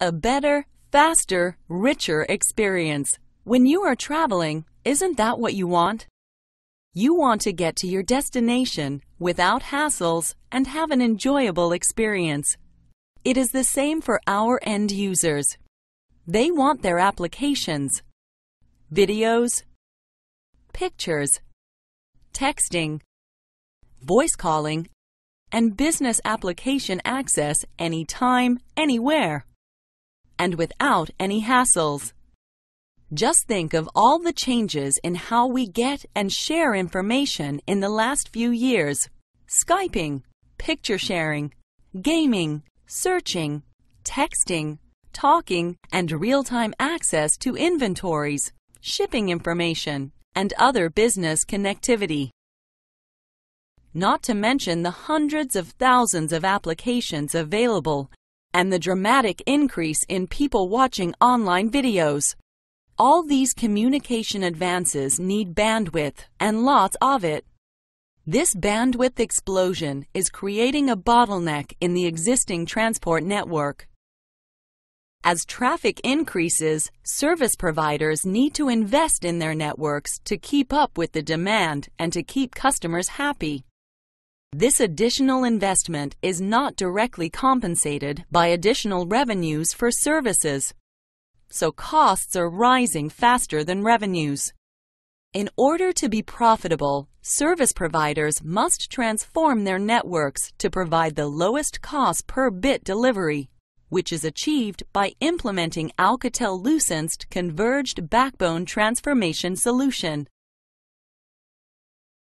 a better, faster, richer experience. When you are traveling, isn't that what you want? You want to get to your destination without hassles and have an enjoyable experience. It is the same for our end users. They want their applications, videos, pictures, texting, voice calling, and business application access anytime, anywhere and without any hassles. Just think of all the changes in how we get and share information in the last few years. Skyping, picture sharing, gaming, searching, texting, talking, and real-time access to inventories, shipping information, and other business connectivity. Not to mention the hundreds of thousands of applications available and the dramatic increase in people watching online videos. All these communication advances need bandwidth, and lots of it. This bandwidth explosion is creating a bottleneck in the existing transport network. As traffic increases, service providers need to invest in their networks to keep up with the demand and to keep customers happy. This additional investment is not directly compensated by additional revenues for services. So costs are rising faster than revenues. In order to be profitable, service providers must transform their networks to provide the lowest cost per bit delivery, which is achieved by implementing Alcatel-Lucent's Converged Backbone Transformation Solution.